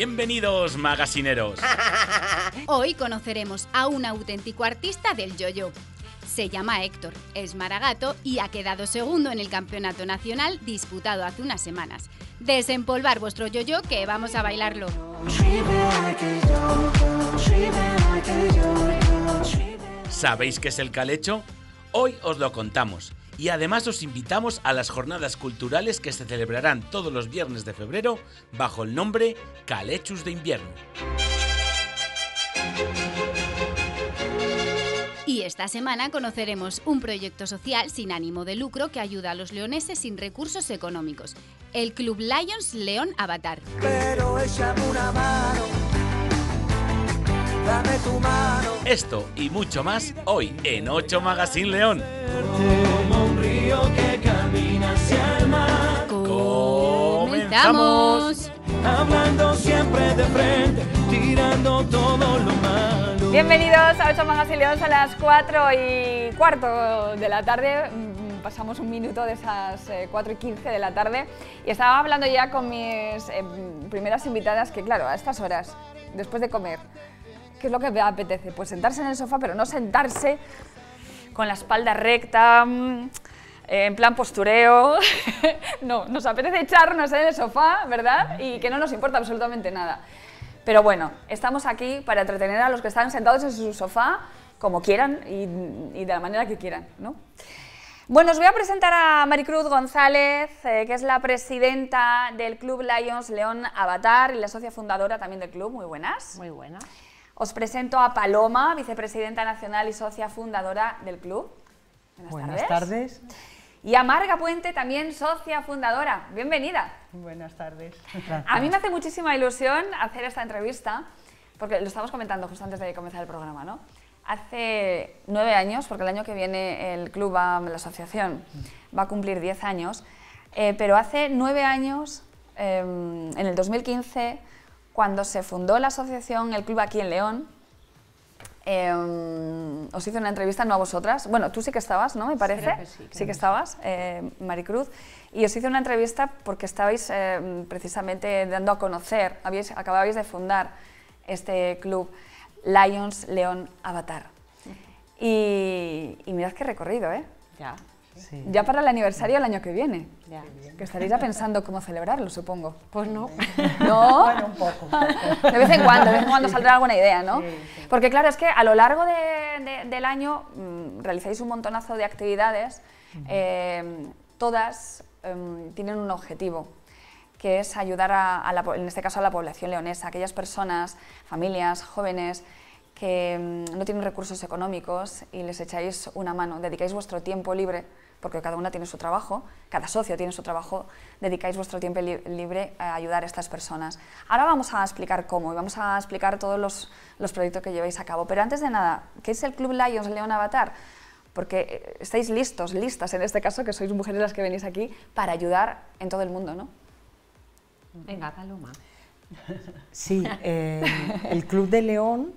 Bienvenidos, magasineros. Hoy conoceremos a un auténtico artista del yo-yo. Se llama Héctor, es maragato y ha quedado segundo en el campeonato nacional disputado hace unas semanas. Desempolvar vuestro yo-yo que vamos a bailarlo. ¿Sabéis qué es el calecho? Hoy os lo contamos y además os invitamos a las jornadas culturales que se celebrarán todos los viernes de febrero bajo el nombre Calechus de Invierno. Y esta semana conoceremos un proyecto social sin ánimo de lucro que ayuda a los leoneses sin recursos económicos, el Club Lions León Avatar. Esto y mucho más hoy en 8 Magazine León que camina hacia el mar. Comenzamos. Hablando siempre de frente, tirando todo lo malo. Bienvenidos a Ocho Mangas a las 4 y cuarto de la tarde. Mm, pasamos un minuto de esas 4 eh, y 15 de la tarde y estaba hablando ya con mis eh, primeras invitadas que, claro, a estas horas, después de comer, ¿qué es lo que me apetece? Pues sentarse en el sofá, pero no sentarse con la espalda recta. Mm, eh, en plan postureo, no, nos apetece echarnos en el sofá, ¿verdad? Y que no nos importa absolutamente nada. Pero bueno, estamos aquí para entretener a los que están sentados en su sofá como quieran y, de la manera que quieran, ¿no? Bueno, os voy a presentar a Maricruz González, eh, que es la presidenta del Club Lions León Avatar y la socia fundadora también del club. Muy buenas. Muy buenas. Os presento a Paloma, vicepresidenta nacional y socia fundadora del club. Buenas, tardes. Y Amarga Puente, también socia fundadora. Bienvenida. Buenas tardes. A mí me hace muchísima ilusión hacer esta entrevista, porque lo estamos comentando justo antes de comenzar el programa, ¿no? Hace nueve años, porque el año que viene el club, la asociación, va a cumplir diez años, eh, pero hace nueve años, em, en el 2015, cuando se fundó la asociación, el club aquí en León, Em, os hice una entrevista, no a vosotras, bueno, tú sí que estabas, ¿no? Me parece. sí, que estabas, em, Maricruz. Y os hice una entrevista porque estabais em, precisamente dando a conocer, habíais, acababais de fundar este club Lions León Avatar. Y, y mirad qué recorrido, ¿eh? Ya. Ya para el aniversario el año que viene. Que estaréis ya pensando cómo celebrarlo, supongo. Pues no. ¿No? Bueno, un poco. De vez en cuando, de vez en cuando saldrá alguna idea, ¿no? Porque claro, es que a lo largo de, del año mm, realizáis un montonazo de actividades, eh, todas em, tienen un objetivo que es ayudar, a, en este caso, a la población leonesa, aquellas personas, familias, jóvenes que mm, no tienen recursos económicos y les echáis una mano, dedicáis vuestro tiempo libre, porque cada una tiene su trabajo, cada socio tiene su trabajo, dedicáis vuestro tiempo libre a ayudar a estas personas. Ahora vamos a explicar cómo y vamos a explicar todos los, proyectos que lleváis a cabo. Pero antes de nada, ¿qué es el Club Lions León Avatar? Porque eh, estáis listos, listas en este caso, que sois mujeres las que venís aquí, para ayudar en todo el mundo, ¿no? Venga, Paloma. Sí, eh, el Club de León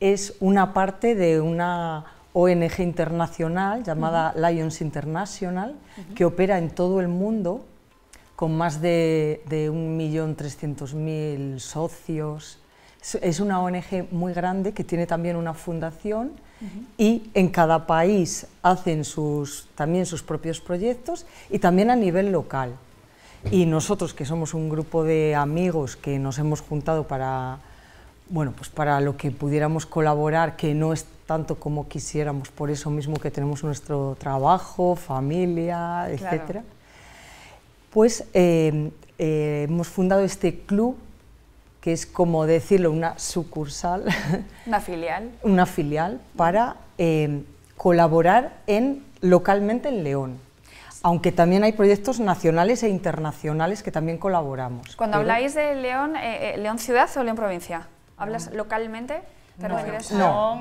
es una parte de una ONG internacional llamada Lions International, que opera en todo el mundo con más de, de 1.300.000 socios. Es una ONG muy grande que tiene también una fundación y en cada país hacen sus, también sus propios proyectos y también a nivel local. Y nosotros, que somos un grupo de amigos que nos hemos juntado para bueno, pues para lo que pudiéramos colaborar, que no es tanto como quisiéramos, por eso mismo que tenemos nuestro trabajo, familia, etcétera, pues eh, eh, hemos fundado este club que es como decirlo, una sucursal. Una filial. una filial para eh, colaborar en, localmente en León aunque también hay proyectos nacionales e internacionales que también colaboramos. Cuando habláis de León, ¿León ciudad o León provincia? ¿Hablas localmente? pero no,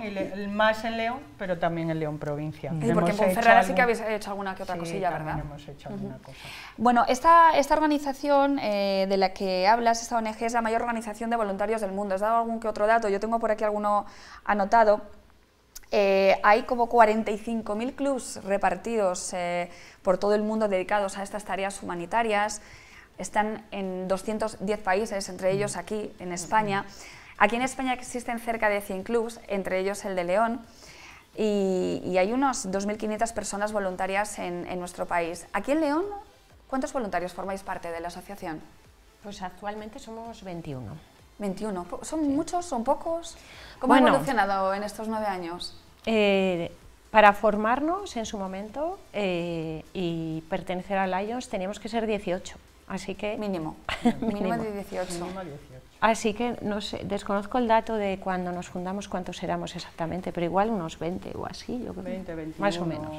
más en León, pero también en León provincia. Sí, porque en Ponferrada sí que habéis hecho alguna que otra cosilla, ¿verdad? hemos hecho alguna cosa. Bueno, esta, esta organización eh, de la que hablas, esta ONG, es la mayor organización de voluntarios del mundo. ¿Has dado algún que otro dato? Yo tengo por aquí alguno anotado. Eh, hay como 45.000 clubs repartidos eh, por todo el mundo dedicados a estas tareas humanitarias. Están en 210 países, entre ellos aquí en España. Aquí en España existen cerca de 100 clubs, entre ellos el de León, y, hay unas 2.500 personas voluntarias en, nuestro país. Aquí en León, ¿cuántos voluntarios formáis parte de la asociación? Pues actualmente somos 21. 21. ¿Son muchos? ¿Son pocos? ¿Cómo ha evolucionado en estos nueve años? Eh, para formarnos en su momento eh, y pertenecer al IOS teníamos que ser 18, así que... Mínimo, mínimo, de 18. 18. Así que no sé, desconozco el dato de cuando nos fundamos cuántos éramos exactamente, pero igual unos 20 o así, yo creo. más o menos.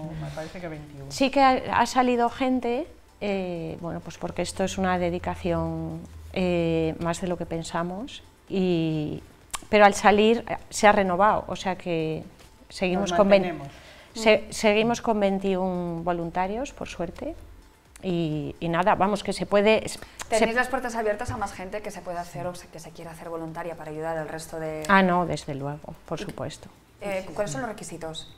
Sí que ha, salido gente, eh, bueno, pues porque esto es una dedicación eh, más de lo que pensamos, y, pero al salir eh, se ha renovado, o sea que seguimos con, seguimos con 21 voluntarios, por suerte. Y, nada, vamos, que se puede... ¿Tenéis las puertas abiertas a más gente que se pueda hacer o que se quiera hacer voluntaria para ayudar al resto de...? Ah, no, desde luego, por supuesto. Eh, ¿Cuáles son los requisitos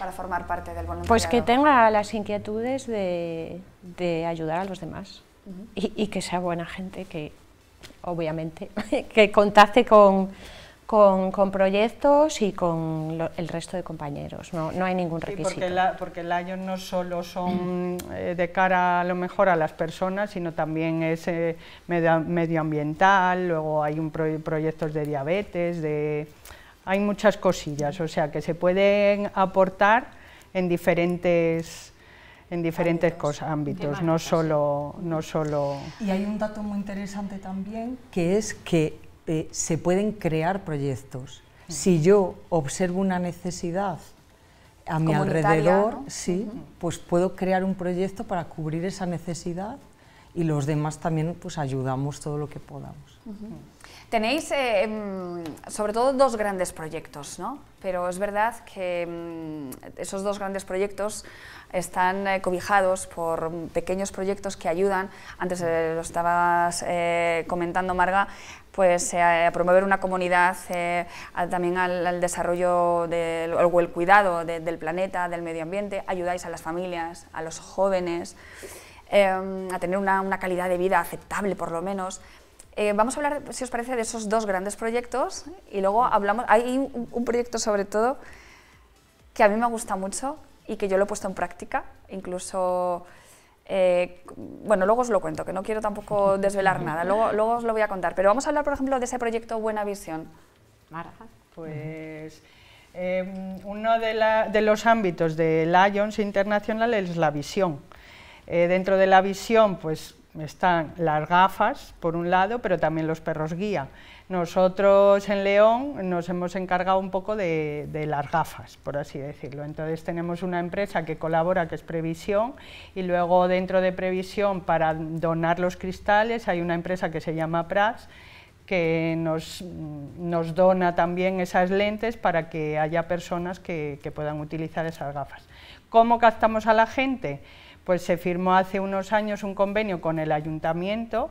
para formar parte del voluntariado? Pues que tenga las inquietudes de, de ayudar a los demás y, y que sea buena gente, que obviamente, que contacte con con, proyectos y con el resto de compañeros, no, no hay ningún requisito. Sí, porque, la, porque el año no solo son eh, de cara a lo mejor a las personas, sino también es eh, medioambiental, luego hay un proyectos de diabetes, de, hay muchas cosillas, o sea que se pueden aportar en diferentes en diferentes ámbitos, no solo, no solo... Y hay un dato muy interesante también, que es que eh, se pueden crear proyectos. Si yo observo una necesidad a mi alrededor, sí, pues puedo crear un proyecto para cubrir esa necesidad y los demás también pues ayudamos todo lo que podamos. Tenéis eh, em, sobre todo dos grandes proyectos, ¿no? pero es verdad que mm, esos dos grandes proyectos están eh, cobijados por pequeños proyectos que ayudan, antes eh, lo estabas eh, comentando Marga, pues a promover una comunidad también al, desarrollo del, o el cuidado del planeta, del medio ambiente, ayudáis a las familias, a los jóvenes, em, a tener una calidad de vida aceptable por lo menos, eh, vamos a hablar, si os parece, de esos dos grandes proyectos y luego hablamos. Hay un, proyecto sobre todo que a mí me gusta mucho y que yo lo he puesto en práctica, incluso. Eh, bueno, luego os lo cuento, que no quiero tampoco desvelar nada, luego, os lo voy a contar. Pero vamos a hablar, por ejemplo, de ese proyecto Buena Visión. Mara. Pues. Em, uno de, los ámbitos de Lions Internacional es la visión. Eh, dentro de la visión, pues están las gafas, por un lado, pero también los perros guía. Nosotros en León nos hemos encargado un poco de, las gafas, por así decirlo. Entonces tenemos una empresa que colabora, que es Previsión, y luego dentro de Previsión, para donar los cristales, hay una empresa que se llama Pras que nos, dona también esas lentes para que haya personas que, que, puedan utilizar esas gafas. ¿Cómo captamos a la gente? pues se firmó hace unos años un convenio con el ayuntamiento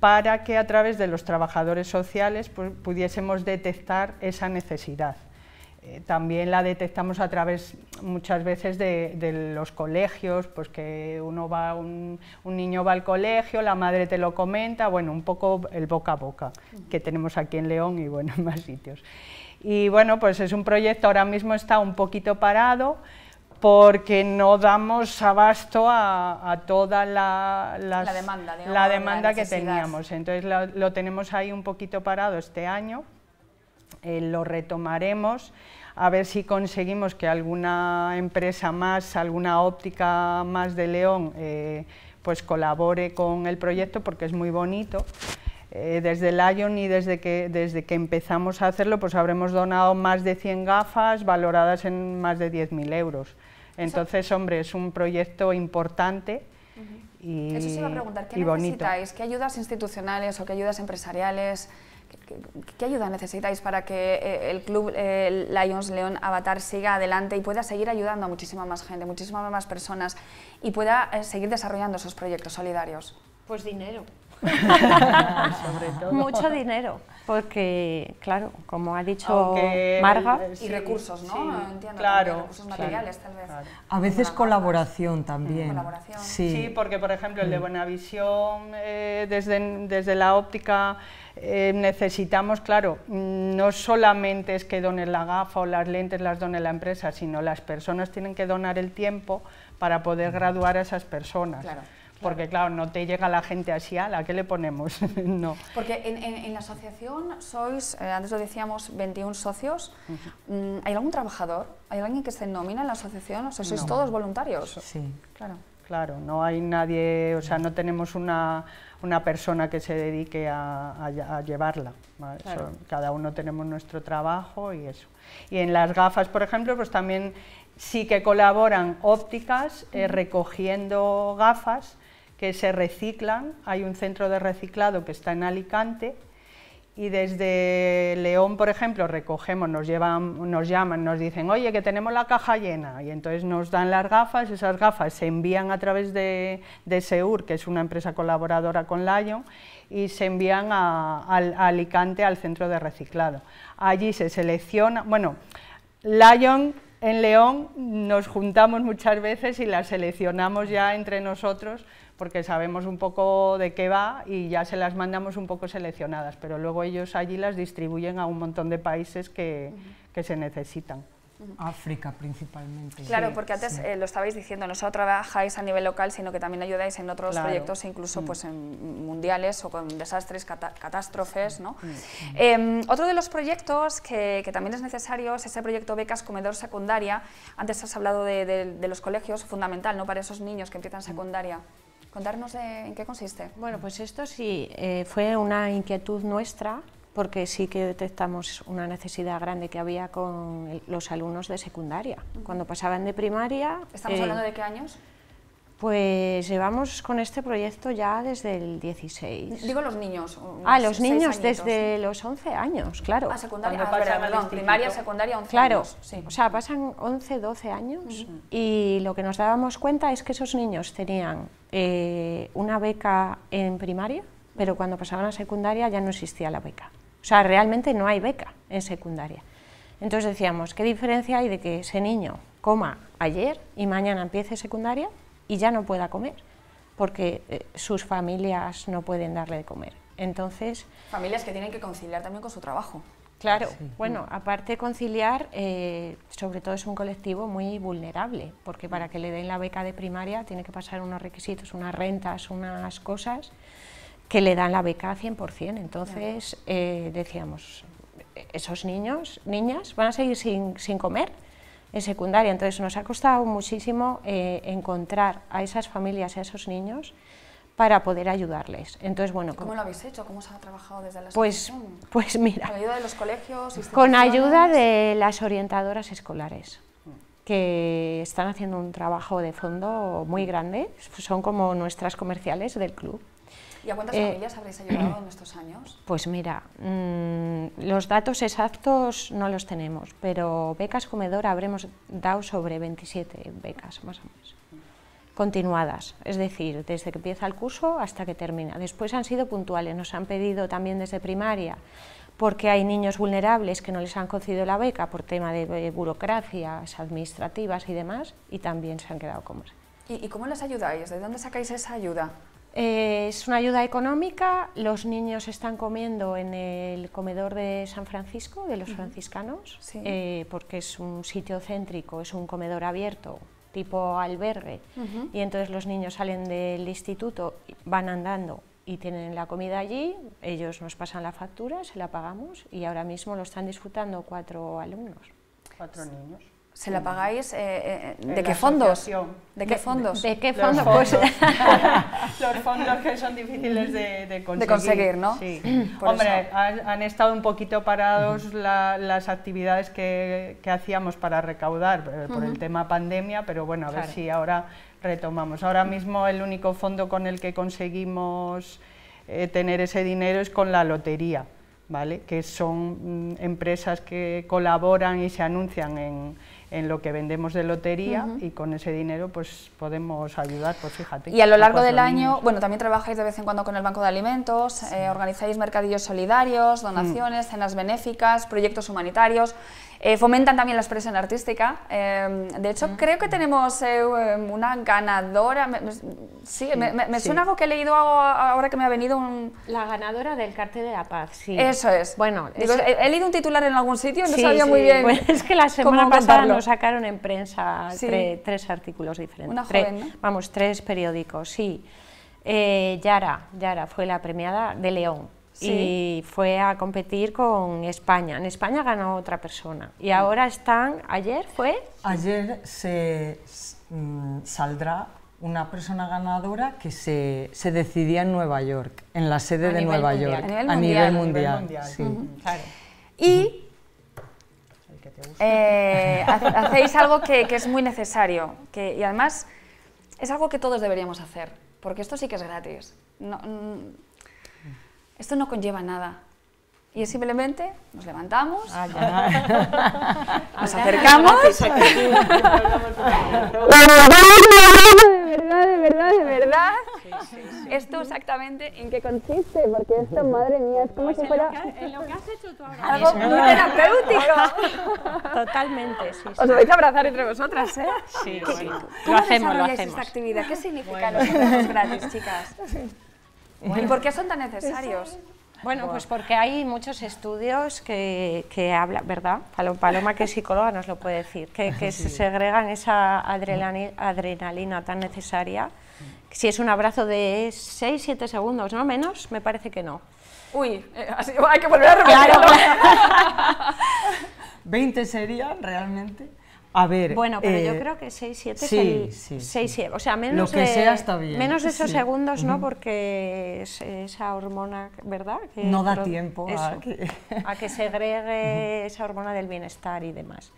para que a través de los trabajadores sociales pues, pudiésemos detectar esa necesidad. Eh, también la detectamos a través muchas veces de, los colegios, pues que uno va, un, niño va al colegio, la madre te lo comenta, bueno, un poco el boca a boca que tenemos aquí en León y bueno, en más sitios. Y bueno, pues es un proyecto, ahora mismo está un poquito parado, porque no damos abasto a, toda la, las, la demanda, la demanda que teníamos. Entonces lo, tenemos ahí un poquito parado este año, eh, lo retomaremos, a ver si conseguimos que alguna empresa más, alguna óptica más de León, eh, pues colabore con el proyecto porque es muy bonito. Eh, desde Lion y desde que, desde que empezamos a hacerlo, pues habremos donado más de 100 gafas valoradas en más de 10.000 euros. Entonces, hombre, es un proyecto importante. y, Eso se iba a preguntar, ¿qué necesitáis? ¿Qué ayudas institucionales o qué ayudas empresariales? ¿Qué, ayuda necesitáis para que eh, el club eh, Lions León Avatar siga adelante y pueda seguir ayudando a muchísima más gente, muchísimas más personas y pueda eh, seguir desarrollando esos proyectos solidarios? Pues dinero. Mucho dinero. Porque, claro, como ha dicho Marga... y recursos, ¿no? claro. Recursos A veces colaboración también. Mm, sí. porque, por ejemplo, el de mm. Buenavisión, eh, desde, la óptica, eh, necesitamos, claro, no solamente es que donen la gafa o las lentes las done la empresa, sino las personas tienen que donar el tiempo para poder mm. graduar a esas personas. Claro porque claro, no te llega la gente así, a la que le ponemos, no. Porque en, la asociación sois, eh, antes lo decíamos, 21 socios, mm, ¿hay algún trabajador, hay alguien que se nomina en la asociación? O sea, sois todos voluntarios. Sí. Claro. Claro, no hay nadie, o sea, no tenemos una, una persona que se dedique a, llevarla. cada uno tenemos nuestro trabajo y eso. Y en las gafas, por ejemplo, pues también sí que colaboran ópticas eh, recogiendo gafas que se reciclan. Hay un centro de reciclado que está en Alicante y desde León, por ejemplo, recogemos, nos, llevan, nos llaman, nos dicen, oye, que tenemos la caja llena, y entonces nos dan las gafas, esas gafas se envían a través de, SEUR, que es una empresa colaboradora con Lyon, y se envían a, Alicante al centro de reciclado. Allí se selecciona, bueno, Lyon. En León nos juntamos muchas veces y las seleccionamos ya entre nosotros porque sabemos un poco de qué va y ya se las mandamos un poco seleccionadas, pero luego ellos allí las distribuyen a un montón de países que, se necesitan. África principalmente. Claro, porque antes eh, lo estabais diciendo, no solo trabajáis a nivel local, sino que también ayudáis en otros proyectos, incluso mm. pues en mundiales o con desastres, catástrofes. ¿no? Mm, mm. Em, otro de los proyectos que, también es necesario es ese proyecto Becas Comedor Secundaria. Antes has hablado de, los colegios, fundamental ¿no? para esos niños que empiezan secundaria. Contarnos en qué consiste. Bueno, pues esto sí eh, fue una inquietud nuestra porque sí que detectamos una necesidad grande que había con los alumnos de secundaria. Cuando pasaban de primaria... ¿Estamos hablando eh, de qué años? Pues llevamos con este proyecto ya desde el 16. Digo los niños. Ah, los niños desde los 11 años, claro. Ah, secundaria, ah, primaria, secundaria, 11 claro, años. Sí. o sea, pasan 11, 12 años y lo que nos dábamos cuenta es que esos niños tenían eh, una beca en primaria, pero cuando pasaban a secundaria ya no existía la beca. O sea, realmente no hay beca en secundaria. Entonces decíamos, ¿qué diferencia hay de que ese niño coma ayer y mañana empiece secundaria y ya no pueda comer? Porque eh, sus familias no pueden darle de comer. Entonces... Familias que tienen que conciliar también con su trabajo. Claro, bueno, aparte conciliar, eh, sobre todo es un colectivo muy vulnerable, porque para que le den la beca de primaria tiene que pasar unos requisitos, unas rentas, unas cosas que le dan la beca 100%. Entonces eh, decíamos, esos niños, niñas, van a seguir sin, comer en secundaria. Entonces nos ha costado muchísimo eh, encontrar a esas familias, a esos niños, para poder ayudarles. Entonces, bueno, ¿Cómo lo habéis hecho? ¿Cómo se ha trabajado desde las pues, pues mira, ¿Con ayuda de los colegios? Con ayuda de las orientadoras escolares, que están haciendo un trabajo de fondo muy grande, son como nuestras comerciales del club. ¿Y a cuántas eh, familias habréis ayudado en estos años? Pues mira, mm, los datos exactos no los tenemos, pero becas comedor habremos dado sobre 27 becas, más o menos continuadas, es decir, desde que empieza el curso hasta que termina. Después han sido puntuales, nos han pedido también desde primaria, porque hay niños vulnerables que no les han concedido la beca por tema de, eh, burocracias administrativas y demás, y también se han quedado como... ¿Y, ¿Y cómo les ayudáis? ¿De dónde sacáis esa ayuda? Eh, es una ayuda económica, los niños están comiendo en el comedor de San Francisco, de los franciscanos, eh, porque es un sitio céntrico, es un comedor abierto, tipo albergue, y entonces los niños salen del instituto, van andando y tienen la comida allí, ellos nos pasan la factura, se la pagamos y ahora mismo lo están disfrutando cuatro alumnos. ¿Cuatro niños? ¿Se la mm. pagáis? Eh, eh, eh, ¿De qué fondos? ¿De qué fondos? ¿De, qué fondos? Pues- los fondos, que son difíciles de, conseguir. ¿no? Sí. Hombre, han, estado un poquito parados las actividades que, hacíamos para recaudar por el tema pandemia, pero bueno, a ver si ahora retomamos. Ahora mismo el único fondo con el que conseguimos tener ese dinero es con la lotería. ¿Vale? que son mm, empresas que colaboran y se anuncian en, en lo que vendemos de lotería y con ese dinero pues podemos ayudar, pues fíjate. Y a lo largo del año, bueno, también trabajáis de vez en cuando con el Banco de Alimentos, eh, organizáis mercadillos solidarios, donaciones, mm. cenas benéficas, proyectos humanitarios. Eh, fomentan también la expresión artística. Eh, de hecho, ah, creo que tenemos eh, um, una ganadora. sí, me, suena algo que he leído ahora que me ha venido un... La ganadora del Cartel de la Paz, sí. Eso es. Bueno, He, leído un titular en algún sitio, no sabía muy bien. es que la semana pasada nos sacaron en prensa tres artículos diferentes. Vamos, tres periódicos, sí. Yara, Yara fue la premiada de León y fue a competir con España. En España ganó otra persona. Y ahora están, ayer fue... Ayer se mm, saldrá una persona ganadora que se, se, decidía en Nueva York, en la sede de Nueva York, a nivel mundial. Y hacéis algo que, que, es muy necesario que, y además es algo que todos deberíamos hacer, porque esto sí que es gratis. No, mm, esto no conlleva nada. Y es simplemente nos levantamos, ah, nos acercamos. de verdad, de verdad, de verdad. Esto exactamente en qué consiste, porque esto, madre mía, es como pues si fuera. en lo que has hecho tú Algo muy terapéutico. Totalmente, sí. Os vais a abrazar entre vosotras, ¿eh? Sí, sí, bueno. lo hacemos, lo hacemos. esta actividad? ¿Qué significa los los gratis, chicas? ¿Y por qué son tan necesarios? Bueno, pues porque hay muchos estudios que, que hablan, ¿verdad? Paloma, que es psicóloga, nos lo puede decir, que, que se segregan esa adrenalina, tan necesaria. Si es un abrazo de 6, 7 segundos, ¿no? Menos, me parece que no. Uy, eh, hay que volver a repetirlo. 20 sería realmente. A ver. Bueno, pero yo eh, creo que 6, 7 es sí, O sea, menos lo que de, sea Menos de esos segundos, ¿no? Porque esa hormona, ¿verdad? no da tiempo a, que... se que segregue esa hormona del bienestar y demás.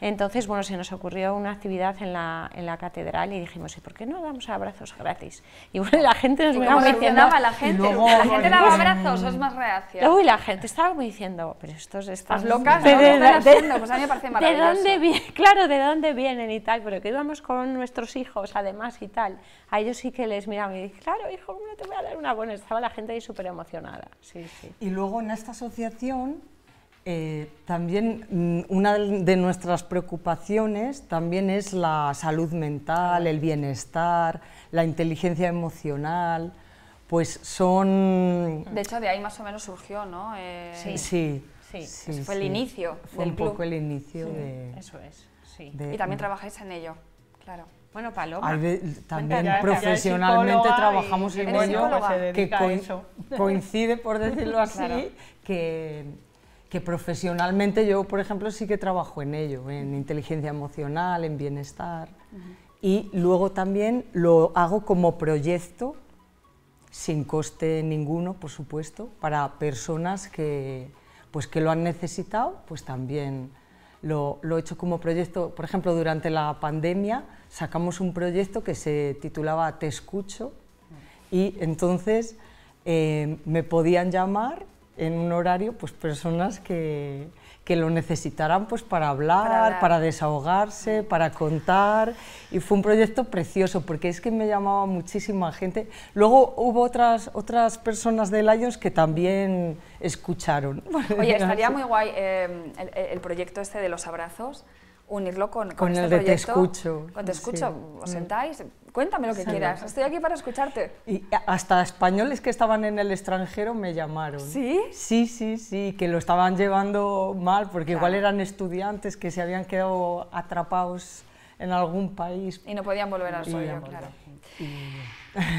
Entonces, bueno, se nos ocurrió una actividad en la, en la catedral y dijimos, ¿y por qué no damos abrazos gratis? Y bueno, la gente nos miraba diciendo... la gente? la pues, gente daba pues, abrazos, mm, es más reacia. Uy, la gente estaba muy diciendo, pero estos están... locas, ¿no? dónde están Pues a mí me parece maravilloso. ¿De dónde vienen? Claro, ¿de dónde vienen y tal? Pero que íbamos con nuestros hijos, además, y tal. A ellos sí que les miraban y dije, claro, hijo, no te voy a dar una buena. Estaba la gente ahí súper emocionada, sí, sí. Y luego en esta asociación eh, también mm, una de nuestras preocupaciones también es la salud mental, el bienestar, la inteligencia emocional, pues son... De hecho, de ahí más o menos surgió, ¿no? Eh, sí. Sí. sí. fue el inicio. Fue un poco el inicio de... Eso es, sí. y también trabajáis en ello, claro. Bueno, Paloma. también profesionalmente trabajamos en ello, que eso. coincide, por decirlo así, que que profesionalmente yo, por ejemplo, sí que trabajo en ello, en inteligencia emocional, en bienestar. Y luego también lo hago como proyecto, sin coste ninguno, por supuesto, para personas que, pues, que lo han necesitado, pues también lo, lo he hecho como proyecto. Por ejemplo, durante la pandemia sacamos un proyecto que se titulaba Te escucho y entonces eh, me podían llamar en un horario pues personas que, que lo necesitarán pues para hablar, para desahogarse, para contar y fue un proyecto precioso porque es que me llamaba muchísima gente. Luego hubo otras otras personas de Lions que también escucharon. Oye, estaría muy guay eh, el, proyecto este de los abrazos unirlo con, con, el este de Te escucho. Con Te escucho, os sentáis, cuéntame lo que quieras, estoy aquí para escucharte. Y hasta españoles que estaban en el extranjero me llamaron. ¿Sí? Sí, sí, sí, que lo estaban llevando mal, porque igual eran estudiantes que se habían quedado atrapados en algún país. Y no podían volver al suyo, claro.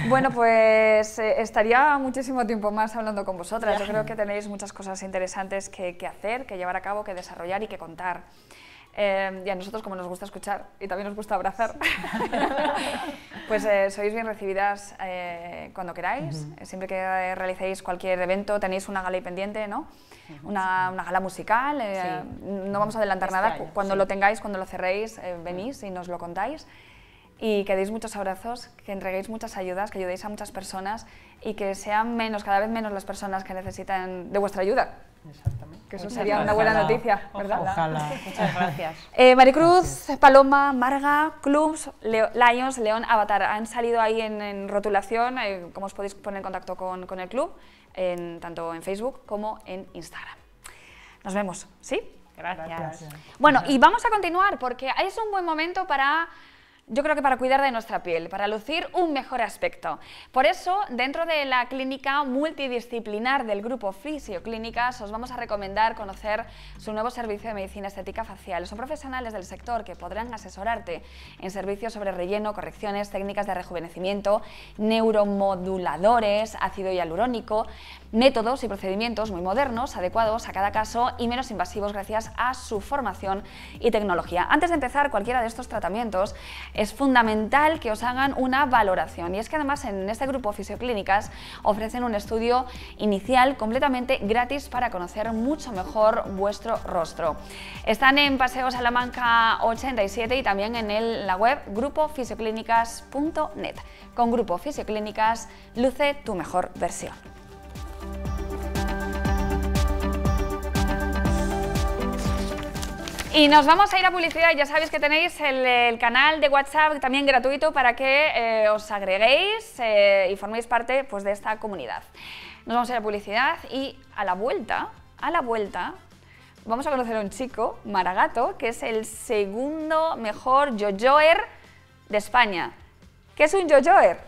Bueno, pues eh, estaría muchísimo tiempo más hablando con vosotras. Yo creo que tenéis muchas cosas interesantes que hacer, que llevar a cabo, que desarrollar y que contar. Em, y a nosotros, como nos gusta escuchar y también nos gusta abrazar, pues eh, sois bien recibidas eh, cuando queráis. Siempre que eh, realicéis cualquier evento tenéis una gala pendiente, ¿no? Una, gala musical. No vamos a adelantar este nada. Cuando lo tengáis, cuando lo cerréis, venís y nos lo contáis. Y que deis muchos abrazos, que entreguéis muchas ayudas, que ayudéis a muchas personas y que sean menos, cada vez menos las personas que necesitan de vuestra ayuda Exactamente. Que eso sería una buena noticia, ¿verdad? Ojalá. Muchas gracias. Eh, Maricruz, Paloma, Marga, Clubs, Lions, León, Avatar, han salido ahí en, rotulación, eh, como os podéis poner en contacto con, el club, en, tanto en Facebook como en Instagram. Nos vemos, ¿sí? gracias. Bueno, y vamos a continuar porque es un buen momento para yo creo que para cuidar de nuestra piel, para lucir un mejor aspecto. Por eso, dentro de la clínica multidisciplinar del grupo Fisioclínicas, os vamos a recomendar conocer su nuevo servicio de medicina estética facial. Son profesionales del sector que podrán asesorarte en servicios sobre relleno, correcciones, técnicas de rejuvenecimiento, neuromoduladores, ácido hialurónico, métodos y procedimientos muy modernos, adecuados a cada caso y menos invasivos gracias a su formación y tecnología. Antes de empezar cualquiera de estos tratamientos, es fundamental que os hagan una valoración. Y es que además en este grupo Fisioclínicas ofrecen un estudio inicial completamente gratis para conocer mucho mejor vuestro rostro. Están en Paseo Salamanca 87 y también en la web grupofisioclínicas.net. Con Grupo Fisioclínicas, luce tu mejor versión. Y nos vamos a ir a publicidad. Ya sabéis que tenéis el, canal de WhatsApp también gratuito para que eh, os agreguéis eh, y forméis parte pues, de esta comunidad. Nos vamos a ir a publicidad y a la vuelta, a la vuelta, vamos a conocer a un chico, Maragato, que es el segundo mejor yo-yoer de España. ¿Qué es un yo-yoer?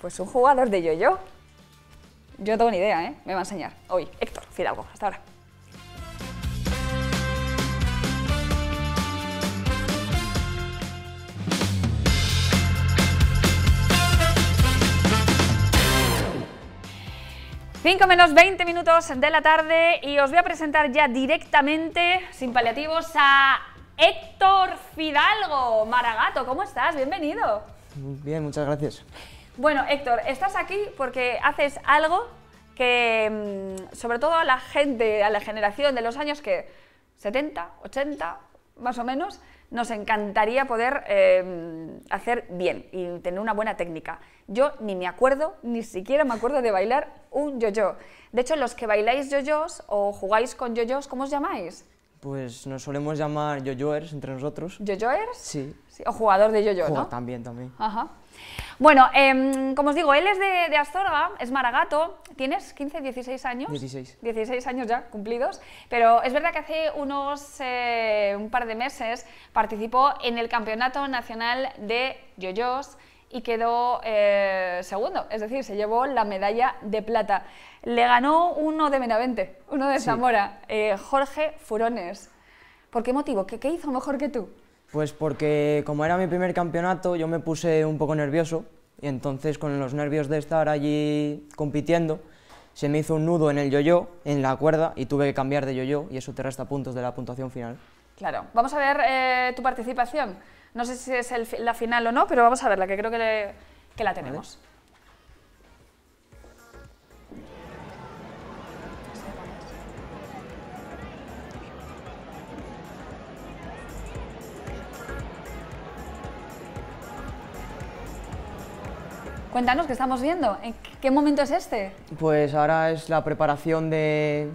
Pues un jugador de yoyo. -yo. Yo tengo ni idea, ¿eh? Me va a enseñar hoy Héctor Fidalgo. Hasta ahora. Cinco menos 20 minutos de la tarde y os voy a presentar ya directamente, sin paliativos, a Héctor Fidalgo. Maragato, ¿cómo estás? Bienvenido. Bien, muchas gracias. Bueno, Héctor, estás aquí porque haces algo que, mm, sobre todo a la gente, a la generación de los años que 70, 80, más o menos, nos encantaría poder em, hacer bien y tener una buena técnica. Yo ni me acuerdo, ni siquiera me acuerdo de bailar un yo-yo. De hecho, los que bailáis yo-yos o jugáis con yo-yos, ¿cómo os llamáis? Pues nos solemos llamar yo-yoers entre nosotros. yo Sí. sí. O jugador de yo-yo, ¿no? También, también. Ajá. Bueno, em, como os digo, él es de, Astorga, es maragato, tienes 15, 16 años. 16. 16 años ya cumplidos, pero es verdad que hace unos eh, un par de meses participó en el Campeonato Nacional de Yoyos y quedó eh, segundo, es decir, se llevó la medalla de plata. Le ganó uno de Benavente, uno de Zamora, eh, Jorge Furones. ¿Por qué motivo? ¿Qué hizo mejor que tú? Pues porque como era mi primer campeonato yo me puse un poco nervioso y entonces con los nervios de estar allí compitiendo se me hizo un nudo en el yo-yo, en la cuerda y tuve que cambiar de yo-yo y eso te resta puntos de la puntuación final. Claro, vamos a ver eh, tu participación. No sé si es la final o no, pero vamos a verla, que creo que, que la tenemos. Cuéntanos qué estamos viendo, ¿en qué momento es este? Pues ahora es la preparación de,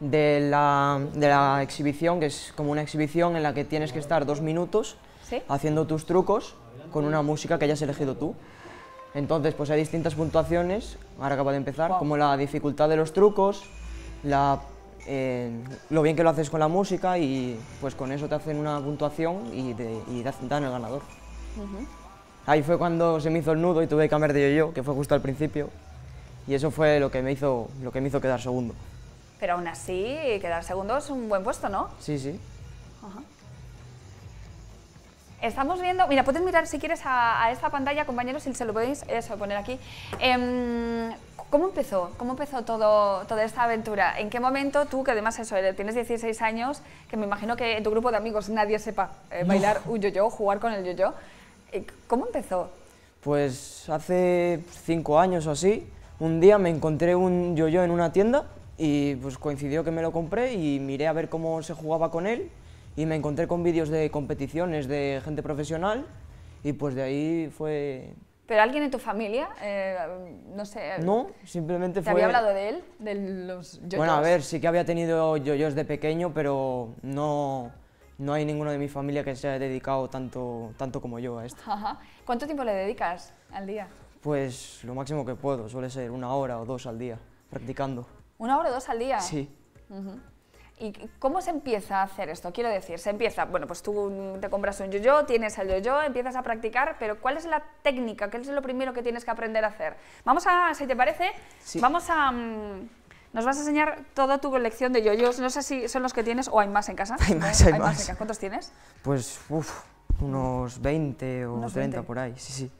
de, la, de la exhibición, que es como una exhibición en la que tienes que estar dos minutos haciendo tus trucos con una música que hayas elegido tú. Entonces, pues hay distintas puntuaciones, ahora acaba de empezar, como la dificultad de los trucos, la, eh, lo bien que lo haces con la música y pues con eso te hacen una puntuación y, te, y dan el ganador. Ahí fue cuando se me hizo el nudo y tuve que cambiar de yo-yo, que fue justo al principio. Y eso fue lo que me hizo, lo que me hizo quedar segundo. Pero aún así, quedar segundo es un buen puesto, ¿no? Sí, sí. Estamos viendo, mira, puedes mirar si quieres a, esta pantalla, compañeros, si se lo podéis eso, poner aquí. Em, ¿Cómo empezó? ¿Cómo empezó todo, toda esta aventura? ¿En qué momento tú, que además eso, eh, tienes 16 años, que me imagino que en tu grupo de amigos nadie sepa eh, bailar un yo-yo, jugar con el yo-yo, eh, ¿Cómo empezó? Pues hace cinco años o así, un día me encontré un yo-yo en una tienda y pues coincidió que me lo compré y miré a ver cómo se jugaba con él y me encontré con vídeos de competiciones de gente profesional y pues de ahí fue ¿Pero alguien en tu familia? Eh, no sé. No, simplemente fue. ¿Te había hablado de él? De los Bueno, a ver, sí que había tenido yo's de pequeño, pero no no hay ninguno de mi familia que se haya dedicado tanto, tanto como yo a esto. ¿Cuánto tiempo le dedicas al día? Pues lo máximo que puedo, suele ser una hora o dos al día, practicando. ¿Una hora o dos al día? Sí. ¿Y cómo se empieza a hacer esto? Quiero decir, se empieza, bueno, pues tú te compras un yo-yo, tienes el yo-yo, empiezas a practicar, pero ¿cuál es la técnica? ¿Qué es lo primero que tienes que aprender a hacer? Vamos a, si te parece, vamos a... Mm, nos vas a enseñar toda tu colección de yoyos. No sé si son los que tienes o hay más en casa. Hay más, hay, más. ¿Cuántos tienes? Pues, uff, unos 20 o unos 30 por ahí, sí, sí.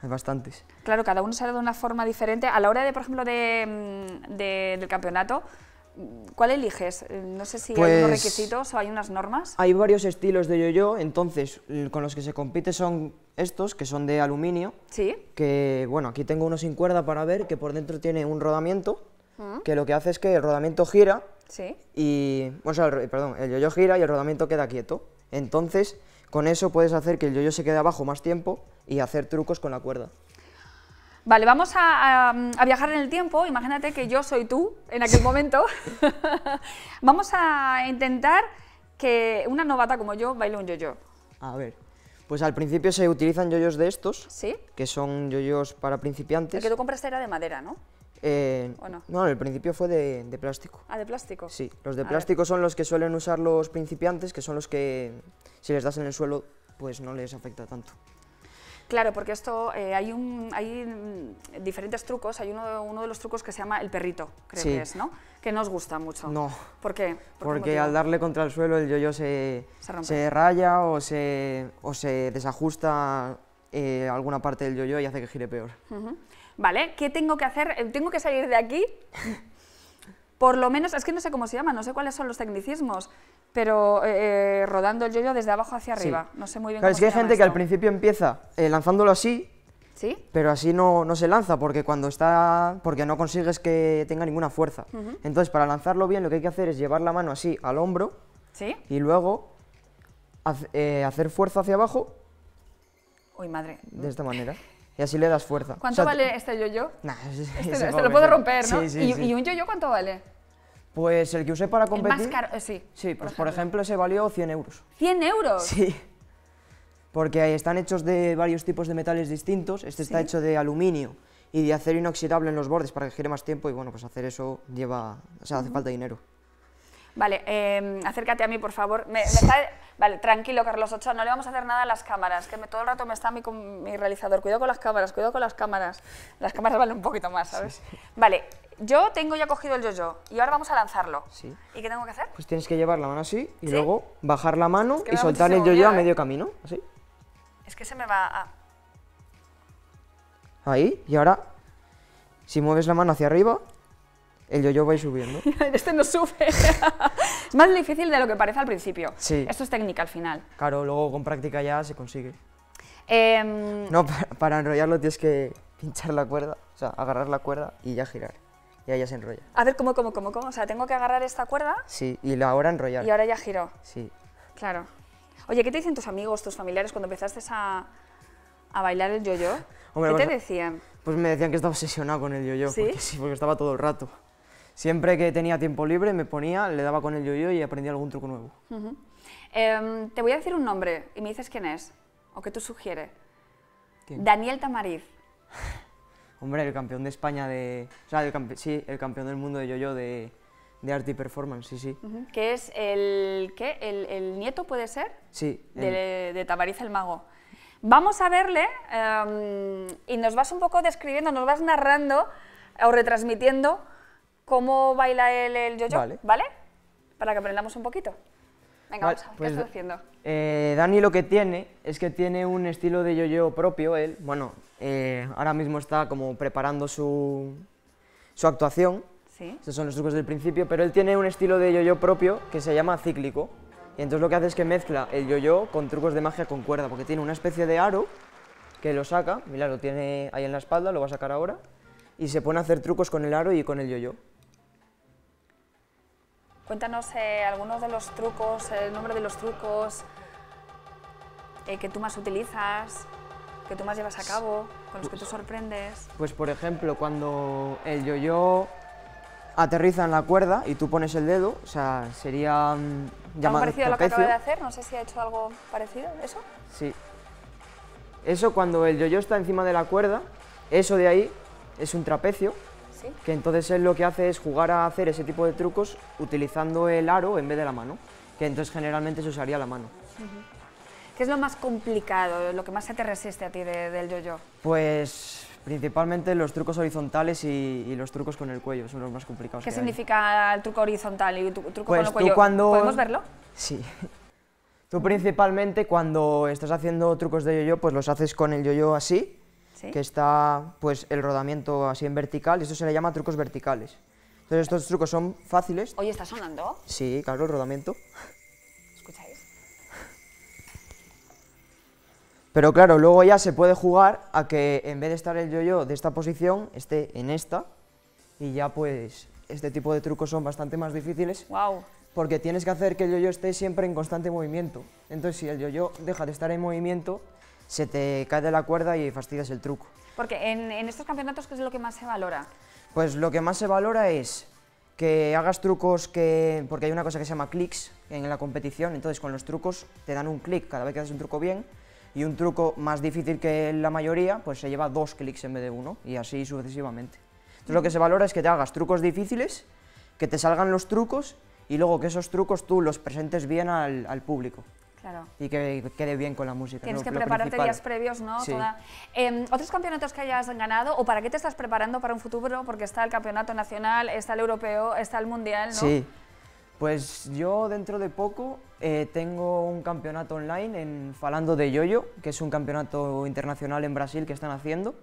Hay bastantes. Claro, cada uno sale de una forma diferente. A la hora, de, por ejemplo, mm, del campeonato, ¿cuál eliges? Mm, no sé si hay unos pues requisitos o hay unas normas. Hay varios estilos de yo-yo, entonces con los que se compite son estos, que son de aluminio. Sí. Que, bueno, aquí tengo uno sin cuerda para ver, que por dentro tiene un rodamiento que lo que hace es que el rodamiento gira y, o el, eh, perdón, gira y el rodamiento queda quieto. Entonces, con eso puedes hacer que el yoyo se quede abajo más tiempo y hacer trucos con la cuerda. Vale, vamos a, viajar en el tiempo. Imagínate que yo soy tú en aquel momento. vamos a intentar que una novata como yo baile un yo A ver, pues al principio se utilizan yoyos de estos, que son yoyos para principiantes. que tú compraste era de madera, ¿no? Eh, no? el principio fue de, plástico. Ah, de plástico. Sí, los de plástico son los que suelen usar los principiantes, que son los que si les das en el suelo, pues no les afecta tanto. Claro, porque esto eh, hay, un, hay diferentes trucos. Hay uno, de los trucos que se llama el perrito, creo que es, ¿no? Que no os gusta mucho. No. ¿Por qué? porque al darle contra el suelo el yoyo -yo se, raya o se, o se desajusta eh, alguna parte del yoyo -yo y hace que gire peor. ¿Vale? ¿Qué tengo que hacer? Eh, ¿Tengo que salir de aquí? Por lo menos, es que no sé cómo se llama, no sé cuáles son los tecnicismos, pero eh, eh, rodando el yoyo desde abajo hacia arriba. No sé muy bien claro, cómo Es que hay gente que al principio empieza lanzándolo así, pero así no, se lanza porque cuando está porque no consigues que tenga ninguna fuerza. Entonces, para lanzarlo bien, lo que hay que hacer es llevar la mano así al hombro y luego hacer fuerza hacia abajo. Uy, madre. De esta manera y así le das fuerza. ¿Cuánto vale este yo yo este, este, lo puedo romper, ¿no? ¿Y, un ¿Y, un cuánto vale? Pues el que usé para competir. más caro, eh, sí. Sí, pues por ejemplo ese valió 100 euros. ¿100 euros? Sí. Porque están hechos de varios tipos de metales distintos. Este está hecho de aluminio y de acero inoxidable en los bordes para que gire más tiempo. Y bueno, pues hacer eso lleva. O sea, hace falta dinero. Vale, em, acércate a mí, por favor. Vale, tranquilo, Carlos Ochoa, no le vamos a hacer nada a las cámaras, que me, todo el rato me está mi, mi, realizador. Cuidado con las cámaras, cuidado con las cámaras. Las cámaras valen un poquito más, ¿sabes? Vale, yo tengo ya cogido el yo-yo y ahora vamos a lanzarlo. Sí. ¿Y qué tengo que hacer? Pues tienes que llevar la mano así y luego bajar la mano y soltar el yo-yo a medio ¿eh? camino, así. Es que se me va a... Ahí, y ahora, si mueves la mano hacia arriba, el yo-yo va a ir subiendo. este no sube. Es más difícil de lo que parece al principio. Sí. Esto es técnica al final. Claro, luego con práctica ya se consigue. Em, no, para, enrollarlo tienes que pinchar la cuerda, o sea, agarrar la cuerda y ya girar. Y ahí ya se enrolla. A ver, ¿cómo, cómo, cómo, O sea, tengo que agarrar esta cuerda. Sí, y la ahora enrollar. Y ahora ya giro. Sí. Claro. Oye, ¿qué te dicen tus amigos, tus familiares cuando empezaste a, a bailar el yo-yo? ¿Qué te pues, decían? Pues me decían que estaba obsesionado con el yo-yo. ¿Sí? Porque, sí, porque estaba todo el rato siempre que tenía tiempo libre me ponía, le daba con el yo -yo y aprendía algún truco nuevo. Em, te voy a decir un nombre y me dices quién es, o qué tú sugiere. Daniel Tamariz. Hombre, el campeón de España de... O sí, el campeón del mundo de yo -yo de, de arte y performance, sí, sí. Que es el, ¿qué? El, nieto, puede ser? Sí. De, Tamariz el Mago. Vamos a verle em, y nos vas un poco describiendo, nos vas narrando o retransmitiendo cómo baila él el yo-yo, vale. Para que aprendamos un poquito. Venga, vamos a ver qué pues, haciendo. Eh, Dani lo que tiene es que tiene un estilo de yo-yo propio, él. Bueno, eh, ahora mismo está como preparando su, su actuación. ¿Sí? Estos son los trucos del principio, pero él tiene un estilo de yo-yo propio que se llama cíclico. Y entonces lo que hace es que mezcla el yo-yo con trucos de magia con cuerda, porque tiene una especie de aro que lo saca, mira, lo tiene ahí en la espalda, lo va a sacar ahora, y se pone a hacer trucos con el aro y con el yo-yo. Cuéntanos eh, algunos de los trucos, el nombre de los trucos eh, que tú más utilizas, que tú más llevas a cabo, con los que tú pues, sorprendes. Pues por ejemplo, cuando el yo-yo aterriza en la cuerda y tú pones el dedo, o sea, sería mm, llamado parecido a lo que acaba de hacer? No sé si ha hecho algo parecido, ¿eso? Sí. Eso cuando el yo-yo está encima de la cuerda, eso de ahí es un trapecio, que entonces él lo que hace es jugar a hacer ese tipo de trucos utilizando el aro en vez de la mano, que entonces generalmente se usaría la mano. ¿Qué es lo más complicado, lo que más se te resiste a ti del yo-yo? Pues Principalmente los trucos horizontales y, los trucos con el cuello son los más complicados. ¿Qué significa el truco horizontal y el truco pues con el cuello? cuando... ¿Podemos verlo? Sí. Tú principalmente cuando estás haciendo trucos de yo-yo, pues los haces con el yo-yo así que está pues el rodamiento así en vertical, y eso se le llama trucos verticales. Entonces estos trucos son fáciles. hoy ¿está sonando? Sí, claro, el rodamiento. ¿Escucháis? Pero claro, luego ya se puede jugar a que en vez de estar el yo-yo de esta posición, esté en esta, y ya pues este tipo de trucos son bastante más difíciles. Wow. Porque tienes que hacer que el yo-yo esté siempre en constante movimiento. Entonces, si el yo-yo deja de estar en movimiento, se te cae de la cuerda y fastidias el truco. Porque en, estos campeonatos, ¿qué es lo que más se valora? Pues lo que más se valora es que hagas trucos que... porque hay una cosa que se llama clics en la competición, entonces con los trucos te dan un clic cada vez que haces un truco bien y un truco más difícil que la mayoría, pues se lleva dos clics en vez de uno y así sucesivamente. Entonces lo que se valora es que te hagas trucos difíciles, que te salgan los trucos y luego que esos trucos tú los presentes bien al público y que quede bien con la música. Tienes que prepararte días previos, ¿no? Em, ¿Otros campeonatos que hayas ganado o para qué te estás preparando para un futuro? Porque está el campeonato nacional, está el europeo, está el mundial, ¿no? Sí, pues yo dentro de poco eh, tengo un campeonato online en Falando de Yoyo, que es un campeonato internacional en Brasil que están haciendo,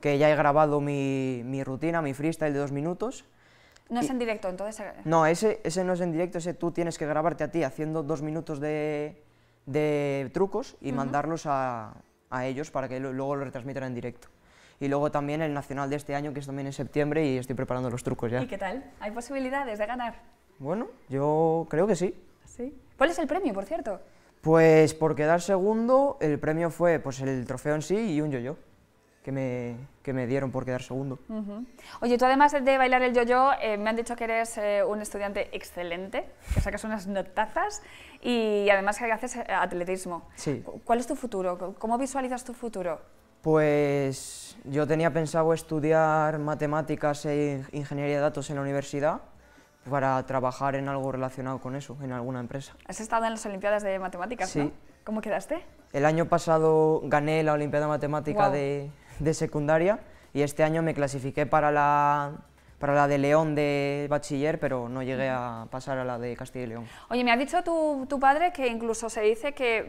que ya he grabado mi, rutina, mi freestyle de dos minutos. ¿No es en directo entonces? Eh. No, ese, ese no es en directo, ese tú tienes que grabarte a ti haciendo dos minutos de, de trucos y mandarlos a, ellos para que luego lo retransmitan en directo. Y luego también el nacional de este año, que es también en septiembre, y estoy preparando los trucos ya. ¿Y qué tal? ¿Hay posibilidades de ganar? Bueno, yo creo que sí. ¿Sí? ¿Cuál es el premio, por cierto? Pues por quedar segundo, el premio fue pues, el trofeo en sí y un yo-yo que me, me dieron por quedar segundo. Oye, tú además de bailar el yo-yo, eh, me han dicho que eres eh, un estudiante excelente, que sacas unas notazas y además que haces eh, atletismo. Sí. ¿Cuál es tu futuro? ¿Cómo visualizas tu futuro? Pues yo tenía pensado estudiar matemáticas e ingeniería de datos en la universidad para trabajar en algo relacionado con eso, en alguna empresa. Has estado en las Olimpiadas de Matemáticas, sí. ¿no? ¿Cómo quedaste? El año pasado gané la Olimpiada Matemática de, de secundaria y este año me clasifiqué para la, para la de León de bachiller, pero no llegué a pasar a la de Castilla y León. Oye, me ha dicho tu, tu padre que incluso se dice que,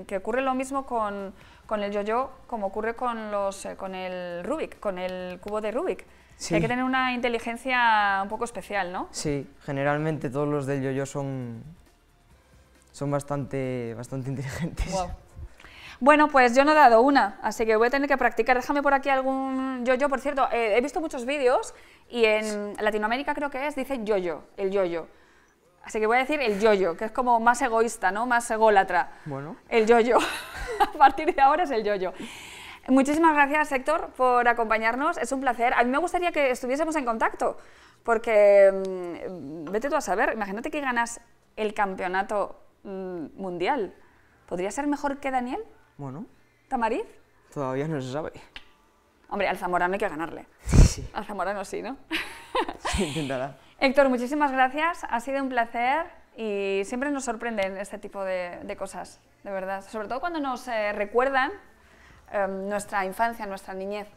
mm, que ocurre lo mismo con, con el yo-yo como ocurre con, los, eh, con el Rubik, con el cubo de Rubik. Sí. Hay que tener una inteligencia un poco especial, ¿no? Sí, generalmente todos los del yo-yo son, son bastante, bastante inteligentes. Bueno, pues yo no he dado una, así que voy a tener que practicar. Déjame por aquí algún yo-yo. Por cierto, eh, he visto muchos vídeos y en Latinoamérica creo que es, dice yo-yo, el yo-yo. Así que voy a decir el yo-yo, que es como más egoísta, ¿no? Más ególatra. Bueno. El yo-yo. a partir de ahora es el yo-yo. Muchísimas gracias, Héctor, por acompañarnos. Es un placer. A mí me gustaría que estuviésemos en contacto, porque mm, vete tú a saber, imagínate que ganas el campeonato mm, mundial. ¿Podría ser mejor que Daniel? Bueno. ¿Tamariz? Todavía no se sabe. Hombre, al Zamorano hay que ganarle. Sí. Al Zamorano sí, ¿no? Sí, intentará. Héctor, muchísimas gracias. Ha sido un placer y siempre nos sorprenden este tipo de, cosas, de verdad. Sobre todo cuando nos eh, recuerdan em, nuestra infancia, nuestra niñez.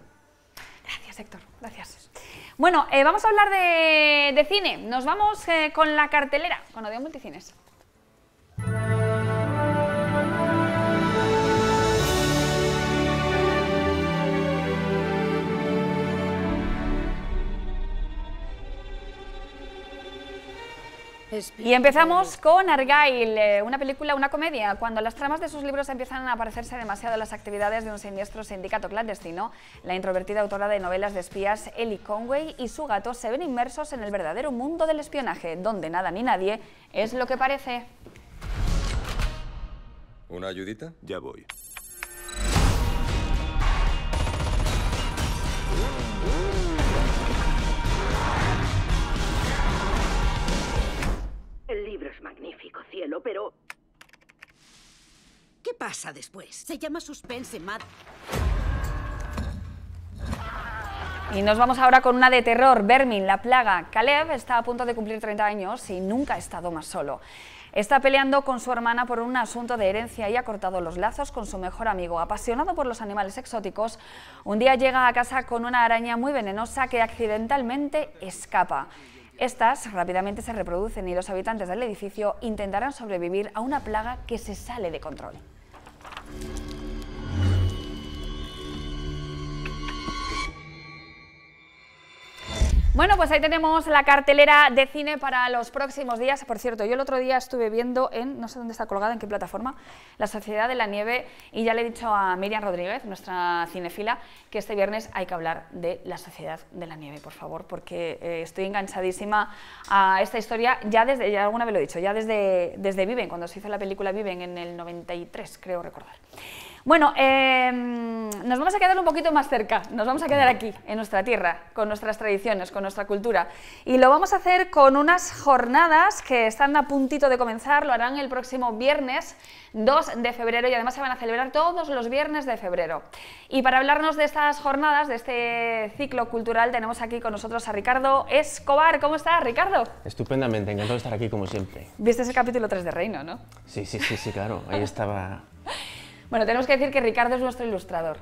Gracias, Héctor. Gracias. Bueno, eh, vamos a hablar de, cine. Nos vamos eh, con la cartelera, con Odeon Multicines. Y empezamos con Argyle, eh, una película, una comedia. Cuando las tramas de sus libros empiezan a aparecerse demasiado a las actividades de un siniestro sindicato clandestino, la introvertida autora de novelas de espías Ellie Conway y su gato se ven inmersos en el verdadero mundo del espionaje, donde nada ni nadie es lo que parece. ¿Una ayudita? Ya voy. El libro es magnífico, cielo, pero... ¿Qué pasa después? Se llama suspense, Mad. Y nos vamos ahora con una de terror, Vermin, la plaga. Caleb está a punto de cumplir 30 años y nunca ha estado más solo. Está peleando con su hermana por un asunto de herencia y ha cortado los lazos con su mejor amigo. Apasionado por los animales exóticos, un día llega a casa con una araña muy venenosa que accidentalmente escapa. Estas rápidamente se reproducen y los habitantes del edificio intentarán sobrevivir a una plaga que se sale de control. Bueno, pues ahí tenemos la cartelera de cine para los próximos días. Por cierto, yo el otro día estuve viendo en, no sé dónde está colgada, en qué plataforma, La Sociedad de la Nieve y ya le he dicho a Miriam Rodríguez, nuestra cinefila, que este viernes hay que hablar de La Sociedad de la Nieve, por favor, porque eh, estoy enganchadísima a esta historia, ya desde, ya alguna vez lo he dicho, ya desde, desde Viven, cuando se hizo la película Viven en el 93, creo recordar. Bueno, em, nos vamos a quedar un poquito más cerca, nos vamos a quedar aquí, en nuestra tierra, con nuestras tradiciones, con nuestra cultura. Y lo vamos a hacer con unas jornadas que están a puntito de comenzar, lo harán el próximo viernes 2 de febrero y además se van a celebrar todos los viernes de febrero. Y para hablarnos de estas jornadas, de este ciclo cultural, tenemos aquí con nosotros a Ricardo Escobar. ¿Cómo estás, Ricardo? Estupendamente, encantado de estar aquí como siempre. Viste ese capítulo 3 de Reino, ¿no? sí, sí, sí, claro, ahí estaba... Bueno, tenemos que decir que Ricardo es nuestro ilustrador.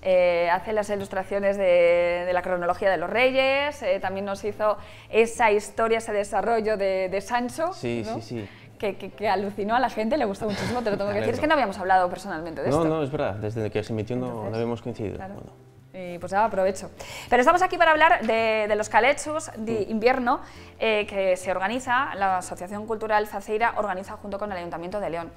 Eh, hace las ilustraciones de, la cronología de los reyes, eh, también nos hizo esa historia, ese desarrollo de, Sancho. Sí, sí, sí. Que, alucinó a la gente, le gustó muchísimo, te lo tengo que decir. Es que no habíamos hablado personalmente de esto. No, no, es verdad, desde que se metió no, habíamos coincidido y pues ya aprovecho. Pero estamos aquí para hablar de, los calechos de mm. invierno eh, que se organiza, la Asociación Cultural Faceira organiza junto con el Ayuntamiento de León.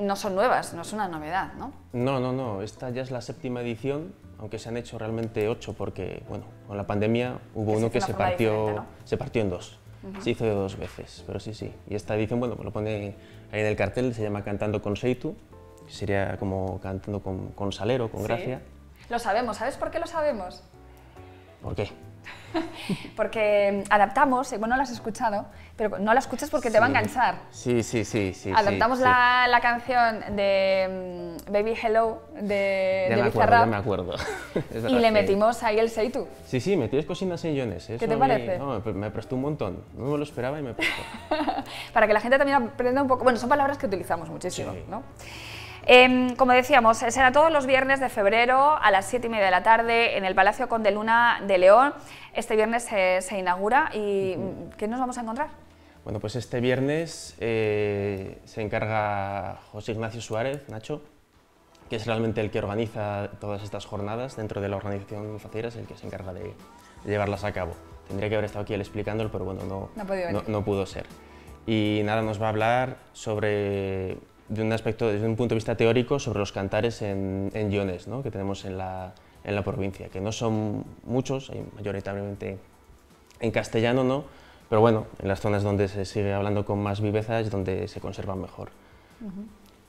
no son nuevas, no es una novedad, ¿no? No, no, no, esta ya es la séptima edición, aunque se han hecho realmente ocho porque, bueno, con la pandemia hubo uno que se partió, se partió en dos. Se hizo dos veces, pero sí, sí. Y esta edición, bueno, pues lo pone ahí en el cartel, se llama Cantando con Seitu, que sería como cantando con, salero, con gracia. Lo sabemos. ¿Sabes por qué lo sabemos? ¿Por qué? porque mm, adaptamos, eh, bueno, no la has escuchado, pero no la escuchas porque te va a enganchar. Sí, sí, sí. adaptamos la, canción de mm, Baby Hello de, de me me acuerdo. y le metimos ahí el Seitu. Sí, sí, metí cocinas en ¿eh? ¿Qué te parece? me prestó un montón. No me lo esperaba y me prestó. Para que la gente también aprenda un poco. Bueno, son palabras que utilizamos muchísimo, ¿no? Em, como decíamos, será todos los viernes de febrero a las 7 y media de la tarde en el Palacio Conde Luna de León. Este viernes se, inaugura y ¿qué nos vamos a encontrar? Bueno, pues este viernes eh, se encarga José Ignacio Suárez, Nacho, que es realmente el que organiza todas estas jornadas dentro de la organización Faceras, el que se encarga de llevarlas a cabo. Tendría que haber estado aquí él explicándolo, pero bueno, no, no, no pudo ser. Y nada, nos va a hablar sobre de un aspecto, desde un punto de vista teórico, sobre los cantares en, en que tenemos en la, provincia, que no son muchos, hay mayoritariamente en castellano, ¿no? pero bueno, en las zonas donde se sigue hablando con más viveza es donde se conserva mejor.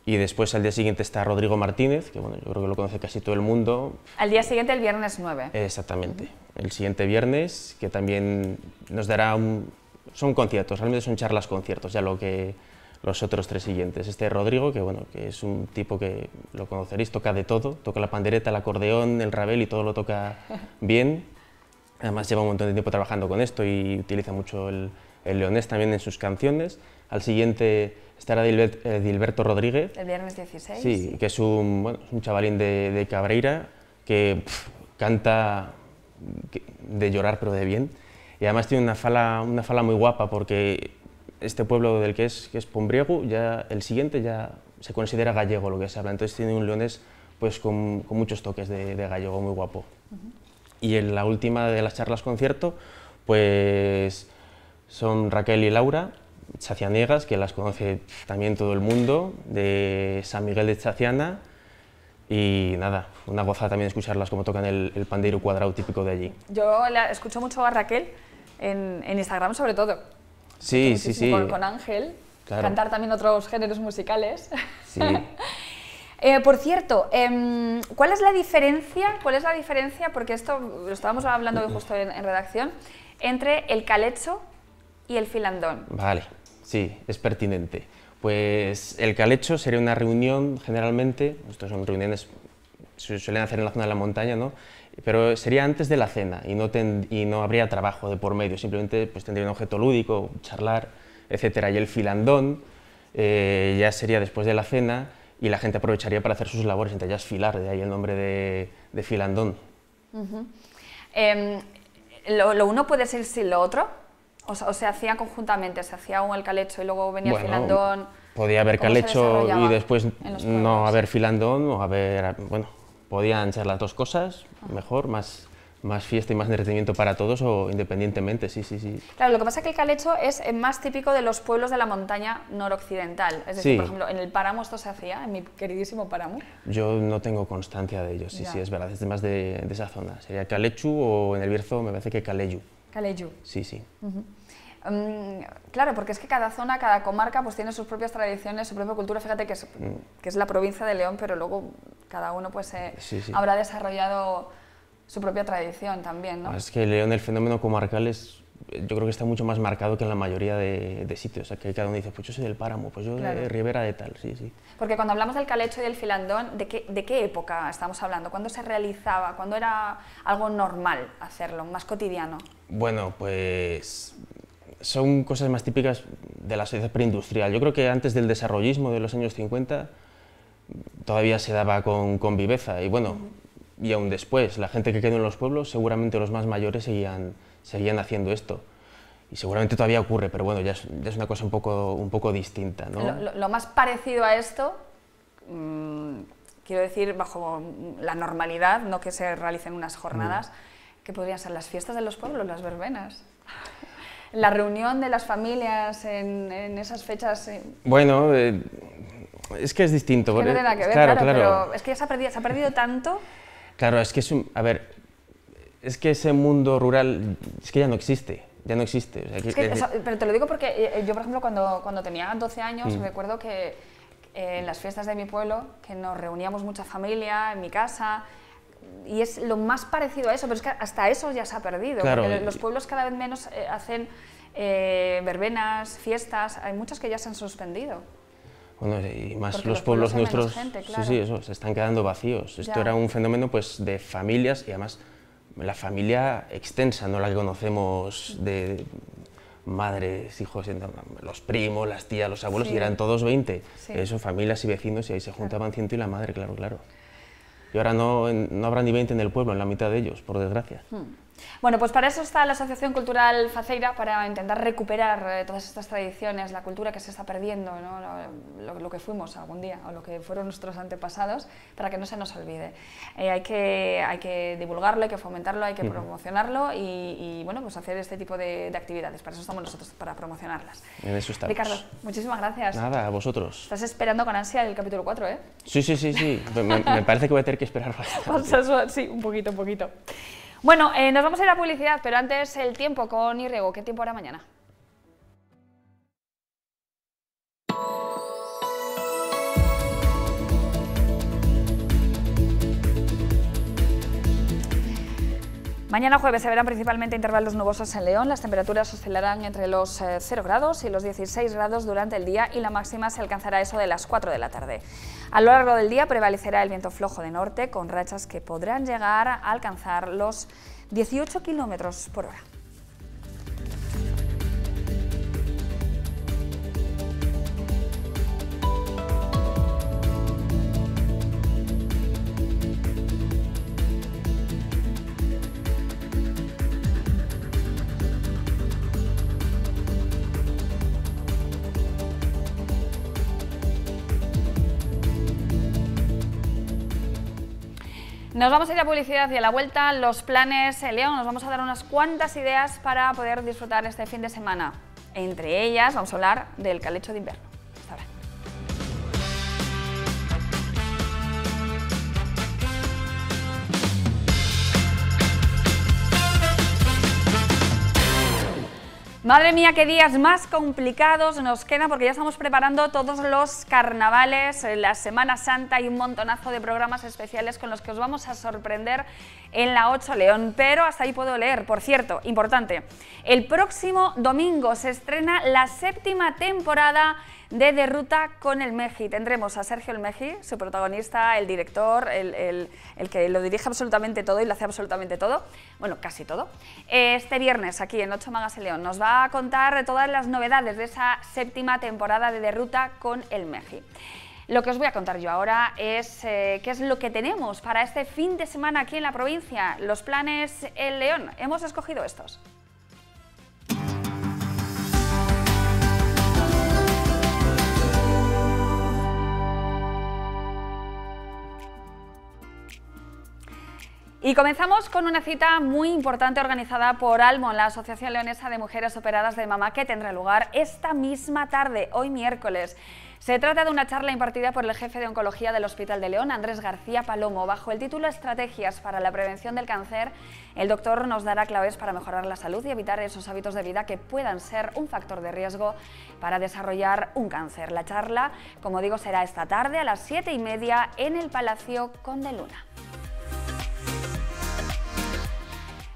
Y después al día siguiente está Rodrigo Martínez, que bueno, yo creo que lo conoce casi todo el mundo. Al día siguiente, el viernes 9. Exactamente, el siguiente viernes, que también nos dará un... Son conciertos, realmente son charlas conciertos, ya lo que los otros tres siguientes. Este es Rodrigo, que bueno, que es un tipo que lo conoceréis, toca de todo, toca la pandereta, el acordeón, el rabel y todo lo toca bien. Además lleva un montón de tiempo trabajando con esto y utiliza mucho el, leonés también en sus canciones. Al siguiente estará eh, Dilberto Rodríguez. El viernes 16. Sí, que es un, chavalín de, de, Cabreira que canta de llorar pero de bien. Y además tiene una fala, una fala muy guapa porque este pueblo del que es, que Pombriego, ya el siguiente ya se considera gallego lo que se habla, entonces tiene un leones pues con, muchos toques de, gallego muy guapo. Y en la última de las charlas concierto, pues son Raquel y Laura, chacianegas, que las conoce también todo el mundo, de San Miguel de Chaciana, y nada, una gozada también escucharlas como tocan el, pandeiro cuadrado típico de allí. Yo escucho mucho a Raquel en Instagram sobre todo, Sí, sí, sí. Con, Ángel. Cantar también otros géneros musicales. Sí. Eh, por cierto, em, ¿cuál es la diferencia? ¿Cuál es la diferencia? Porque esto lo estábamos hablando justo en, redacción, entre el calecho y el filandón. Vale, sí, es pertinente. Pues el calecho sería una reunión generalmente, estas son reuniones se suelen hacer en la zona de la montaña, ¿no? pero sería antes de la cena y no, y no habría trabajo de por medio, simplemente pues, tendría un objeto lúdico, charlar, etc. Y el filandón eh, ya sería después de la cena y la gente aprovecharía para hacer sus labores, entre ellas filar, de ahí el nombre de, filandón. Em, ¿lo, uno puede ser sin lo otro? O, se hacía conjuntamente, se hacía un el calecho y luego venía el filandón. Podía haber calecho y después no haber filandón o haber, bueno, podían ser las dos cosas, mejor, más, más fiesta y más entretenimiento para todos o independientemente, sí, sí, sí. Claro, lo que pasa es que el calecho es más típico de los pueblos de la montaña noroccidental. Es decir, por ejemplo, en el páramo esto se hacía, en mi queridísimo páramo. Yo no tengo constancia de ello, sí, sí, es verdad, es más de, esa zona. Sería calechu o en el Bierzo me parece que caleyu. Caleyu. Sí, sí. Mm, claro, porque es que cada zona, cada comarca, pues tiene sus propias tradiciones, su propia cultura. Fíjate que es, mm. la provincia de León, pero luego cada uno pues habrá desarrollado su propia tradición también, Es que León, el fenómeno comarcal es yo creo que está mucho más marcado que en la mayoría de, sitios. O cada uno dice, pues yo soy del páramo, pues yo de Ribera, de tal, sí, sí. Porque cuando hablamos del calecho y del filandón, ¿de ¿de qué época estamos hablando? ¿Cuándo se realizaba? ¿Cuándo era algo normal hacerlo, más cotidiano? Bueno, pues son cosas más típicas de la sociedad preindustrial. Yo creo que antes del desarrollismo de los años 50 todavía se daba con, viveza y bueno, y aún después, la gente que quedó en los pueblos, seguramente los más mayores seguían, seguían haciendo esto. Y seguramente todavía ocurre, pero bueno, ya es, una cosa un poco, un poco distinta. Lo, más parecido a esto, mm, quiero decir, bajo la normalidad, no que se realicen unas jornadas, que podrían ser las fiestas de los pueblos, las verbenas la reunión de las familias en, esas fechas? Eh. Bueno, eh, es que es distinto. Es que no tiene nada que ver, claro, pero es que ya se ha perdido, tanto. Claro, es que es a ver, es que ese mundo rural es que ya no existe ya no existe. pero te lo digo porque eh, yo, por ejemplo, cuando, cuando tenía 12 años, recuerdo mm. que en las fiestas de mi pueblo, que nos reuníamos mucha familia en mi casa, y es lo más parecido a eso, pero es que hasta eso ya se ha perdido. los pueblos cada vez menos eh, hacen eh, verbenas, fiestas, hay muchas que ya se han suspendido. Bueno, y más los, pueblos, nuestros, sí, sí, eso, se están quedando vacíos. Esto era un fenómeno pues de familias y además la familia extensa, no la que conocemos de madres, hijos, los primos, las tías, los abuelos, y eran todos 20. Eso, familias y vecinos, y ahí se juntaban ciento y la madre, claro, claro. Y ahora no, habrá ni 20 en el pueblo, en la mitad de ellos, por desgracia. Hmm. Bueno, pues para eso está la Asociación Cultural Faceira, para intentar recuperar eh, todas estas tradiciones, la cultura que se está perdiendo, lo, que fuimos algún día o lo que fueron nuestros antepasados, para que no se nos olvide. Eh, hay, que, hay que divulgarlo, hay que fomentarlo, hay que promocionarlo y, bueno, pues hacer este tipo de, actividades. Para eso estamos nosotros, para promocionarlas. En eso Ricardo, muchísimas gracias. Nada, a vosotros. Estás esperando con ansia el capítulo 4, ¿eh? Sí, sí, sí, sí. me, me, parece que voy a tener que esperar bastante. sí, un poquito, un poquito. Bueno, eh, nos vamos a ir a publicidad, pero antes el tiempo con Irrego. ¿Qué tiempo hará mañana? Mañana jueves se verán principalmente intervalos nubosos en León, las temperaturas oscilarán entre los 0 eh, grados y los 16 grados durante el día y la máxima se alcanzará eso de las 4 de la tarde. A lo largo del día prevalecerá el viento flojo de norte con rachas que podrán llegar a alcanzar los 18 kilómetros por hora. Nos vamos a ir a publicidad y a la vuelta los planes, eh, León, nos vamos a dar unas cuantas ideas para poder disfrutar este fin de semana. Entre ellas vamos a hablar del calecho de invierno. Madre mía, qué días más complicados nos quedan porque ya estamos preparando todos los carnavales, eh, la Semana Santa y un montonazo de programas especiales con los que os vamos a sorprender en la 8 León. Pero hasta ahí puedo leer. Por cierto, importante, el próximo domingo se estrena la séptima temporada de Derruta con el Meji. Tendremos a Sergio el Meji, su protagonista, el director, el, que lo dirige absolutamente todo y lo hace absolutamente todo, bueno, casi todo. Este viernes aquí en Ocho Magas León nos va a contar todas las novedades de esa séptima temporada de Derruta con el Meji. Lo que os voy a contar yo ahora es eh, qué es lo que tenemos para este fin de semana aquí en la provincia. Los planes El León. Hemos escogido estos. Y comenzamos con una cita muy importante organizada por ALMO, la Asociación Leonesa de Mujeres Operadas de Mamá, que tendrá lugar esta misma tarde, hoy miércoles. Se trata de una charla impartida por el jefe de oncología del Hospital de León, Andrés García Palomo. Bajo el título Estrategias para la prevención del cáncer, el doctor nos dará claves para mejorar la salud y evitar esos hábitos de vida que puedan ser un factor de riesgo para desarrollar un cáncer. La charla, como digo, será esta tarde a las 7 y media en el Palacio Conde Luna.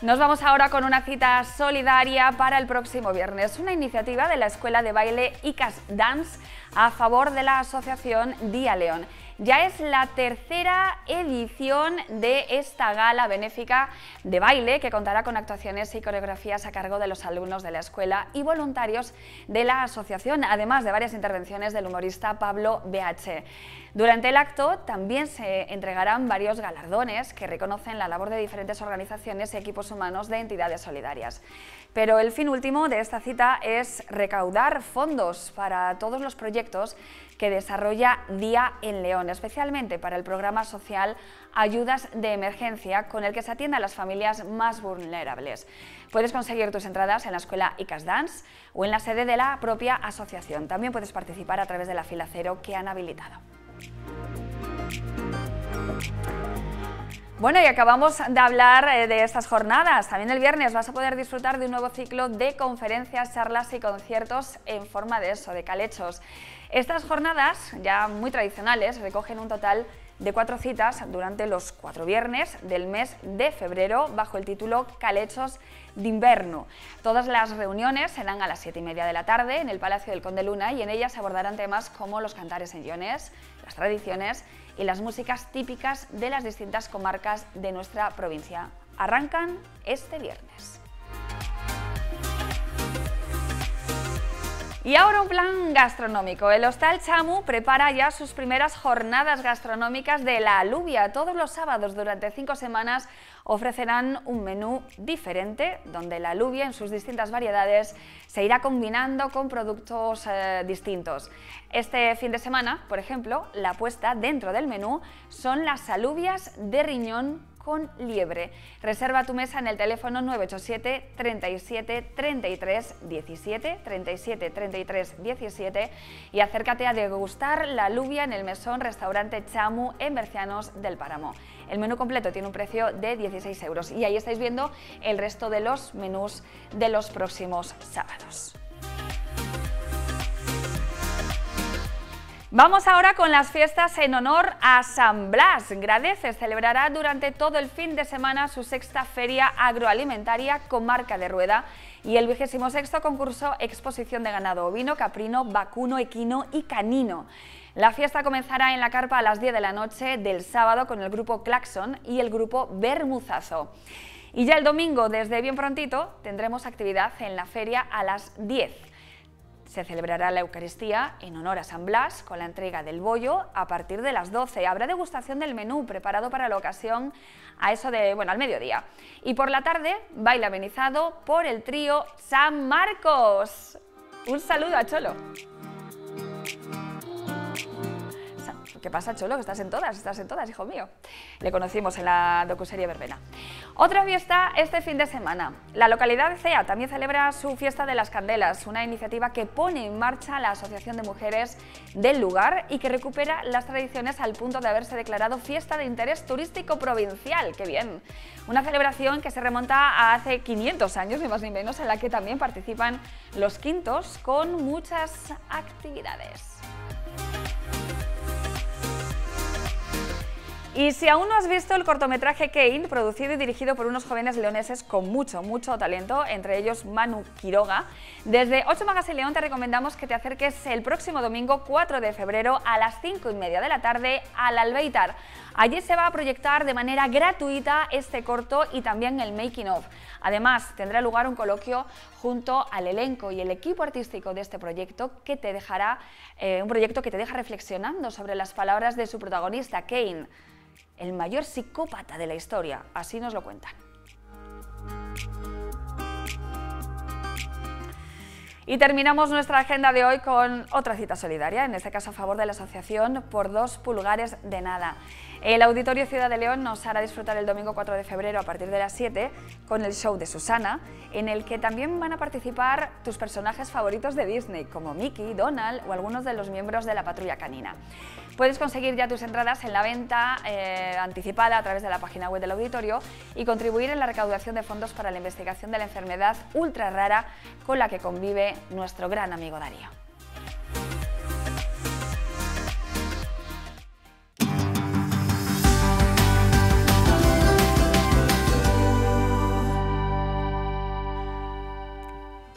Nos vamos ahora con una cita solidaria para el próximo viernes, una iniciativa de la Escuela de Baile ICAS Dance a favor de la asociación Día León. Ya es la tercera edición de esta gala benéfica de baile que contará con actuaciones y coreografías a cargo de los alumnos de la escuela y voluntarios de la asociación, además de varias intervenciones del humorista Pablo BH. Durante el acto también se entregarán varios galardones que reconocen la labor de diferentes organizaciones y equipos humanos de entidades solidarias. Pero el fin último de esta cita es recaudar fondos para todos los proyectos que desarrolla Día en León, especialmente para el programa social Ayudas de Emergencia, con el que se atiende a las familias más vulnerables. Puedes conseguir tus entradas en la escuela ICAS Dance o en la sede de la propia asociación. También puedes participar a través de la fila cero que han habilitado. Bueno, y acabamos de hablar eh, de estas jornadas. También el viernes vas a poder disfrutar de un nuevo ciclo de conferencias, charlas y conciertos en forma de eso, de calechos. Estas jornadas, ya muy tradicionales, recogen un total de cuatro citas durante los cuatro viernes del mes de febrero bajo el título Calechos de Invierno. Todas las reuniones serán a las siete y media de la tarde en el Palacio del Conde Luna y en ellas se abordarán temas como los cantares en guiones, las tradiciones y las músicas típicas de las distintas comarcas de nuestra provincia. Arrancan este viernes. Y ahora un plan gastronómico. El Hostal Chamu prepara ya sus primeras jornadas gastronómicas de la alubia. Todos los sábados durante cinco semanas ofrecerán un menú diferente donde la alubia en sus distintas variedades se irá combinando con productos eh, distintos. Este fin de semana, por ejemplo, la puesta dentro del menú son las alubias de riñón con liebre. Reserva tu mesa en el teléfono 987 37 33 17 37 33 17 y acércate a degustar la alubia en el mesón restaurante Chamu en Mercianos del Páramo. El menú completo tiene un precio de 16 euros y ahí estáis viendo el resto de los menús de los próximos sábados. Vamos ahora con las fiestas en honor a San Blas. Gradeces celebrará durante todo el fin de semana su sexta feria agroalimentaria con de rueda y el vigésimo sexto concurso exposición de ganado ovino, caprino, vacuno, equino y canino. La fiesta comenzará en la carpa a las 10 de la noche del sábado con el grupo Claxon y el grupo Bermuzazo. Y ya el domingo, desde bien prontito, tendremos actividad en la feria a las 10. Se celebrará la Eucaristía en honor a San Blas con la entrega del bollo a partir de las 12. Habrá degustación del menú preparado para la ocasión a eso de, bueno, al mediodía. Y por la tarde, baile amenizado por el trío San Marcos. Un saludo a Cholo. ¿Qué pasa, Cholo? estás en todas, estás en todas, hijo mío. Le conocimos en la docuserie verbena. Otra fiesta este fin de semana. La localidad de CEA también celebra su Fiesta de las Candelas, una iniciativa que pone en marcha la Asociación de Mujeres del lugar y que recupera las tradiciones al punto de haberse declarado Fiesta de Interés Turístico Provincial. ¡Qué bien! Una celebración que se remonta a hace 500 años, ni más ni menos, en la que también participan los quintos con muchas actividades. Y si aún no has visto el cortometraje Kane, producido y dirigido por unos jóvenes leoneses con mucho, mucho talento, entre ellos Manu Quiroga, desde 8 y León te recomendamos que te acerques el próximo domingo 4 de febrero a las 5 y media de la tarde al Albeitar. Allí se va a proyectar de manera gratuita este corto y también el making of. Además, tendrá lugar un coloquio junto al elenco y el equipo artístico de este proyecto que te dejará, eh, un proyecto que te deja reflexionando sobre las palabras de su protagonista, Kane el mayor psicópata de la historia, así nos lo cuentan. Y terminamos nuestra agenda de hoy con otra cita solidaria, en este caso a favor de la asociación Por dos pulgares de nada. El Auditorio Ciudad de León nos hará disfrutar el domingo 4 de febrero a partir de las 7 con el show de Susana, en el que también van a participar tus personajes favoritos de Disney, como Mickey, Donald o algunos de los miembros de la patrulla canina. Puedes conseguir ya tus entradas en la venta eh, anticipada a través de la página web del auditorio y contribuir en la recaudación de fondos para la investigación de la enfermedad ultra rara con la que convive nuestro gran amigo Darío.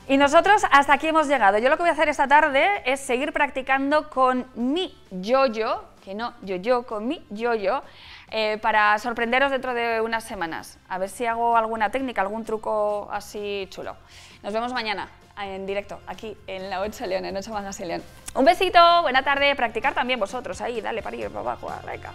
Y nosotros hasta aquí hemos llegado. Yo lo que voy a hacer esta tarde es seguir practicando con mi yo-yo, que no yo-yo, con mi yo-yo, eh, para sorprenderos dentro de unas semanas. A ver si hago alguna técnica, algún truco así chulo. Nos vemos mañana en directo, aquí en la 8 León, en 8 y León. Un besito, buena tarde, practicar también vosotros ahí, dale para ir para abajo, ah, venga.